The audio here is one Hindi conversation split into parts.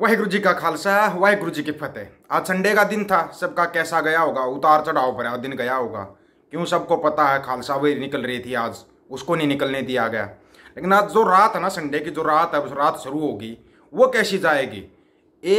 गुरु जी का खालसा वाहिगुरु जी की फतेह आज संडे का दिन था सबका कैसा गया होगा उतार चढ़ाव भरा दिन गया होगा क्यों सबको पता है खालसा वही निकल रही थी आज उसको नहीं निकलने दिया गया लेकिन आज जो रात है ना संडे की जो रात है उस रात शुरू होगी वो कैसी जाएगी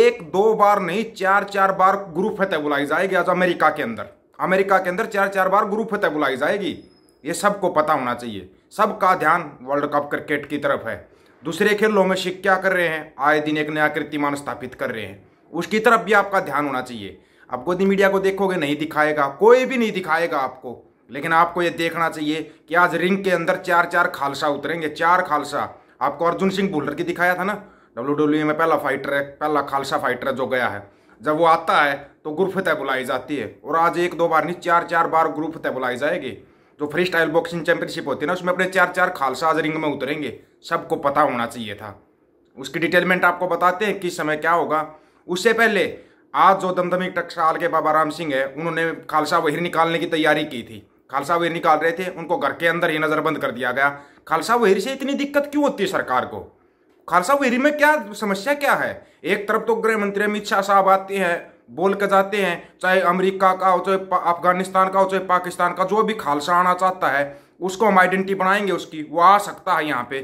एक दो बार नहीं चार चार बार गुरु फतेह बुलाई जाएगी आज अमेरिका के अंदर अमेरिका के अंदर चार चार बार गुरु फतेह बुलाई जाएगी ये सबको पता होना चाहिए सबका ध्यान वर्ल्ड कप क्रिकेट की तरफ है दूसरे खेलों में शिक क्या कर रहे हैं आए दिन एक नया कीर्तिमान स्थापित कर रहे हैं उसकी तरफ भी आपका ध्यान होना चाहिए आप गोदी दे मीडिया को देखोगे नहीं दिखाएगा कोई भी नहीं दिखाएगा आपको लेकिन आपको ये देखना चाहिए कि आज रिंग के अंदर चार चार खालसा उतरेंगे चार खालसा आपको अर्जुन सिंह भुल्लर की दिखाया था ना डब्ल्यू डब्ल्यू e में पहला फाइटर है पहला खालसा फाइटर है जो गया है जब वो आता है तो ग्रुप तय बुलाई जाती है और आज एक दो बार नहीं चार चार बार ग्रुप तय बुलाई जाएगी जो फ्री स्टाइल बॉक्सिंग चैंपियनशिप होती है ना उसमें अपने चार चार खालसा आज रिंग में उतरेंगे सबको पता होना चाहिए था उसकी डिटेलमेंट आपको बताते हैं किस समय क्या होगा उससे पहले आज जो दमदमी टकसाल के बाबा राम सिंह है उन्होंने खालसा वहीर निकालने की तैयारी की थी खालसा वहीर निकाल रहे थे उनको घर के अंदर ही नज़रबंद कर दिया गया खालसा वहीर से इतनी दिक्कत क्यों होती है सरकार को खालसा वहीर में क्या समस्या क्या है एक तरफ तो गृह मंत्री अमित शाह साहब आते हैं बोल के जाते हैं चाहे अमेरिका का हो चाहे अफगानिस्तान का हो चाहे पाकिस्तान का जो भी खालसा आना चाहता है उसको हम आइडेंटिटी बनाएंगे उसकी वो आ सकता है यहाँ पे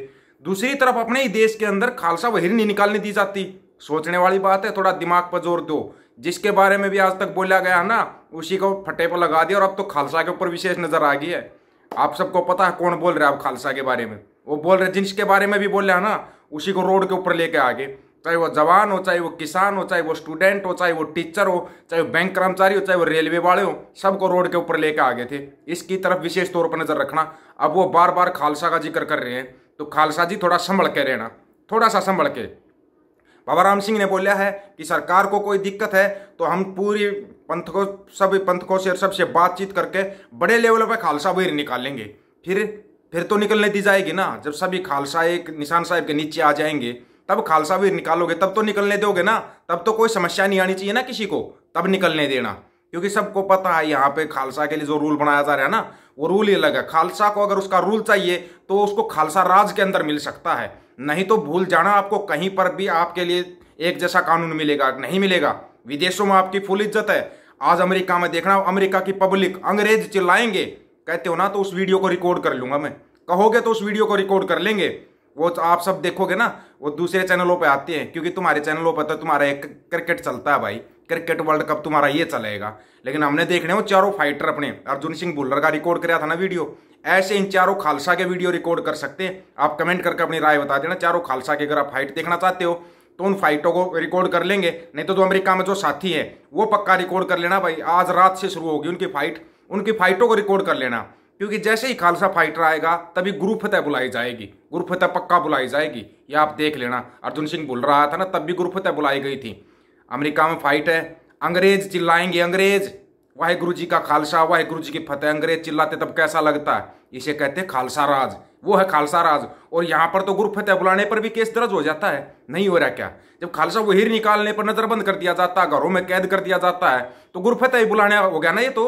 दूसरी तरफ अपने ही देश के अंदर खालसा वहीर नहीं निकालने दी जाती सोचने वाली बात है थोड़ा दिमाग पर जोर दो जिसके बारे में भी आज तक बोला गया ना उसी को फटे पर लगा दिया और अब तो खालसा के ऊपर विशेष नज़र आ गई है आप सबको पता है कौन बोल रहे हैं आप खालसा के बारे में वो बोल रहे जिसके बारे में भी बोल रहे हैं ना उसी को रोड के ऊपर लेके आगे चाहे वो जवान हो चाहे वो किसान हो चाहे वो स्टूडेंट हो चाहे वो टीचर हो चाहे वो बैंक कर्मचारी हो चाहे वो रेलवे वाले हो सबको रोड के ऊपर लेके आ गए थे इसकी तरफ विशेष तौर पर नज़र रखना अब वो बार बार खालसा का जिक्र कर रहे हैं तो खालसा जी थोड़ा संभल के रहना थोड़ा सा संभल के बाबा राम सिंह ने बोला है कि सरकार को कोई दिक्कत है तो हम पूरी पंथ को सब पंथकों से सबसे बातचीत करके बड़े लेवल पर खालसा वीर निकालेंगे फिर फिर तो निकलने दी जाएगी ना जब सभी खालसा एक निशान साहब के नीचे आ जाएंगे तब खालसा वीर निकालोगे तब तो निकलने दोगे ना तब तो कोई समस्या नहीं आनी चाहिए ना किसी को तब निकलने देना क्योंकि सबको पता है यहाँ पे खालसा के लिए जो रूल बनाया जा रहा है ना वो रूल ही अलग है खालसा को अगर उसका रूल चाहिए तो उसको खालसा राज के अंदर मिल सकता है नहीं तो भूल जाना आपको कहीं पर भी आपके लिए एक जैसा कानून मिलेगा नहीं मिलेगा विदेशों में आपकी फुल इज्जत है आज अमेरिका में देखना अमेरिका की पब्लिक अंग्रेज चिल्लाएंगे कहते हो ना तो उस वीडियो को रिकॉर्ड कर लूंगा मैं कहोगे तो उस वीडियो को रिकॉर्ड कर लेंगे वो तो आप सब देखोगे ना वो दूसरे चैनलों पे आते हैं क्योंकि तुम्हारे चैनलों पर तो तुम्हारा एक क्रिकेट चलता है भाई क्रिकेट वर्ल्ड कप तुम्हारा ये चलेगा लेकिन हमने देखने वो चारों फाइटर अपने अर्जुन सिंह बुल्लर का रिकॉर्ड कराया था ना वीडियो ऐसे इन चारों खालसा के वीडियो रिकॉर्ड कर सकते हैं आप कमेंट करके अपनी राय बता देना चारों खालसा के अगर आप फाइट देखना चाहते हो तो उन फाइटों को रिकॉर्ड कर लेंगे नहीं तो जो अमेरिका में जो साथी है वो पक्का रिकॉर्ड कर लेना भाई आज रात से शुरू होगी उनकी फाइट उनकी फाइटों को रिकॉर्ड कर लेना क्योंकि जैसे ही खालसा फाइटर आएगा तभी गुरु फतेह बुलाई जाएगी गुरु फतेह पक्का बुलाई जाएगी ये आप देख लेना अर्जुन सिंह बोल रहा था ना तब भी गुरु फतेह बुलाई गई थी अमेरिका में फाइट है अंग्रेज चिल्लाएंगे अंग्रेज वाहे गुरु जी का खालसा वाहे गुरु जी की फतेह अंग्रेज चिल्लाते तब कैसा लगता है इसे कहते खालसा राज वो है खालसा राज और यहाँ पर तो गुरु फतेह बुलाने पर भी केस दर्ज हो जाता है नहीं हो रहा क्या जब खालसा वहीर निकालने पर नजरबंद कर दिया जाता है घरों में कैद कर दिया जाता है तो गुरु फतेह बुलाने हो गया ना ये तो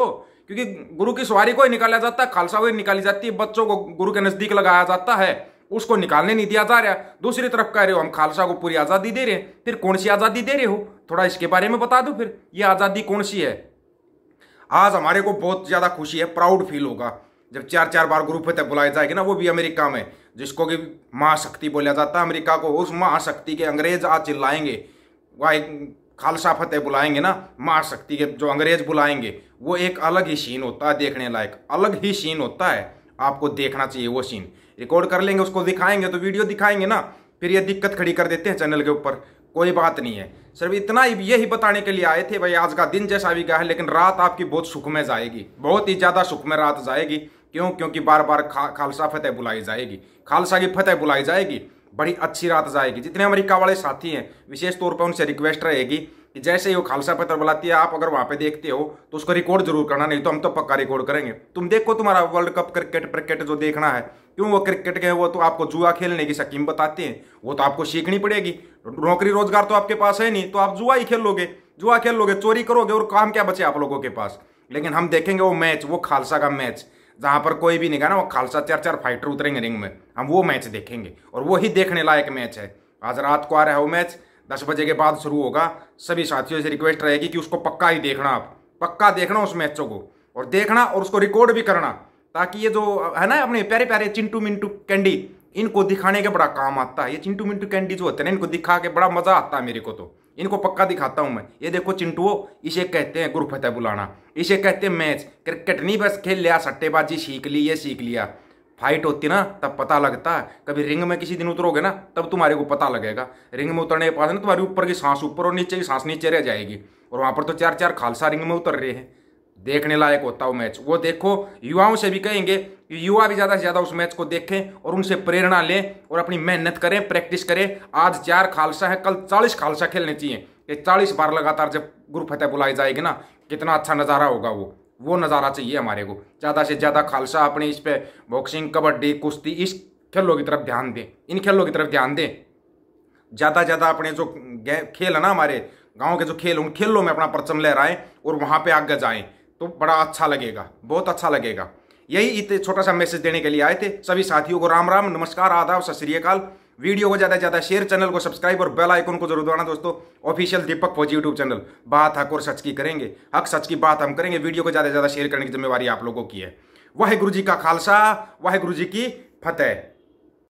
क्योंकि गुरु की सवारी को ही निकाला जाता है खालसावरी निकाली जाती है बच्चों को गुरु के नज़दीक लगाया जाता है उसको निकालने नहीं दिया जा रहा दूसरी तरफ कह रहे हो हम खालसा को पूरी आज़ादी दे रहे हैं फिर कौन सी आज़ादी दे रहे हो थोड़ा इसके बारे में बता दो फिर ये आज़ादी कौन सी है आज हमारे को बहुत ज़्यादा खुशी है प्राउड फील होगा जब चार चार बार ग्रुप तक बुलाया जाएगा ना वो भी अमेरिका में जिसको कि महाशक्ति बोला जाता है अमेरिका को उस महाशक्ति के अंग्रेज आज चिल्लाएंगे वह खालसा फतेह बुलाएंगे ना मार शक्ति के जो अंग्रेज बुलाएंगे वो एक अलग ही सीन होता है देखने लायक अलग ही सीन होता है आपको देखना चाहिए वो सीन रिकॉर्ड कर लेंगे उसको दिखाएंगे तो वीडियो दिखाएंगे ना फिर ये दिक्कत खड़ी कर देते हैं चैनल के ऊपर कोई बात नहीं है सिर्फ इतना ही यही बताने के लिए आए थे भाई आज का दिन जैसा भी गया है लेकिन रात आपकी बहुत सुख में जाएगी बहुत ही ज़्यादा सुख में रात जाएगी क्यों क्योंकि बार बार खा खालसा फतेह बुलाई जाएगी खालसा की फतेह बुलाई जाएगी बड़ी अच्छी रात जाएगी जितने अमेरिका वाले साथी हैं विशेष तौर पर उनसे रिक्वेस्ट रहेगी कि जैसे ही वो खालसा पत्र बुलाती है आप अगर वहाँ पे देखते हो तो उसको रिकॉर्ड जरूर करना नहीं तो हम तो पक्का रिकॉर्ड करेंगे तुम देखो तुम्हारा वर्ल्ड कप क्रिकेट क्रिकेट जो देखना है क्यों वो क्रिकेट के वो तो आपको जुआ खेलने की सकीम बताते हैं वो तो आपको सीखनी पड़ेगी नौकरी रोजगार तो आपके पास है नहीं तो आप जुआ ही खेलोगे जुआ खेल लोगे चोरी करोगे और काम क्या बचे आप लोगों के पास लेकिन हम देखेंगे वो मैच वो खालसा का मैच जहाँ पर कोई भी नहीं गया ना वो खालसा चार चार फाइटर उतरेंगे रिंग में हम वो मैच देखेंगे और वही देखने लायक मैच है आज रात को आ रहा है वो मैच दस बजे के बाद शुरू होगा सभी साथियों से रिक्वेस्ट रहेगी कि उसको पक्का ही देखना आप पक्का देखना उस मैचों को और देखना और उसको रिकॉर्ड भी करना ताकि ये जो है ना अपने प्यारे प्यारे चिंटू मिंटू कैंडी इनको दिखाने का बड़ा काम आता है ये चिंटू मिंटू कैंडी जो होते हैं ना इनको दिखा के बड़ा मज़ा आता है मेरे को तो इनको पक्का दिखाता हूं मैं ये देखो चिंटुओ इसे कहते हैं गुरु फतेह बुलाना इसे कहते हैं मैच क्रिकेट नहीं बस खेल लिया सट्टेबाजी सीख ली ये सीख लिया फाइट होती ना तब पता लगता है कभी रिंग में किसी दिन उतरोगे ना तब तुम्हारे को पता लगेगा रिंग में उतरने के पास ना तुम्हारी ऊपर की सांस ऊपर और नीचे की सांस नीचे रह जाएगी और वहाँ पर तो चार चार खालसा रिंग में उतर रहे हैं देखने लायक होता वो मैच वो देखो युवाओं से भी कहेंगे युवा भी ज़्यादा से ज़्यादा उस मैच को देखें और उनसे प्रेरणा लें और अपनी मेहनत करें प्रैक्टिस करें आज चार खालसा है कल चालीस खालसा खेलने चाहिए ये चालीस बार लगातार जब ग्रुप फतेह बुलाई जाएगी ना कितना अच्छा नज़ारा होगा वो वो नज़ारा चाहिए हमारे को ज़्यादा से ज़्यादा खालसा अपने इस पर बॉक्सिंग कबड्डी कुश्ती इस खेलों की तरफ ध्यान दें इन खेलों की तरफ ध्यान दें ज़्यादा से ज़्यादा अपने जो खेल है ना हमारे गाँव के जो खेल उन खेलों में अपना परचम लहराएं और वहाँ पर आगे जाएँ तो बड़ा अच्छा लगेगा बहुत अच्छा लगेगा यही इतने छोटा सा मैसेज देने के लिए आए थे सभी साथियों को राम राम नमस्कार आदाब सत श्रीकाल वीडियो को ज़्यादा से ज़्यादा शेयर चैनल को सब्सक्राइब और बेल आइकन को जरूर दबाना दोस्तों ऑफिशियल दीपक फौजी यूट्यूब चैनल बात हक और सच की करेंगे हक सच की बात हम करेंगे वीडियो को ज़्यादा से ज़्यादा शेयर करने की जिम्मेवारी आप लोगों की है वाहे गुरु जी का खालसा वाहे गुरु जी की फतेह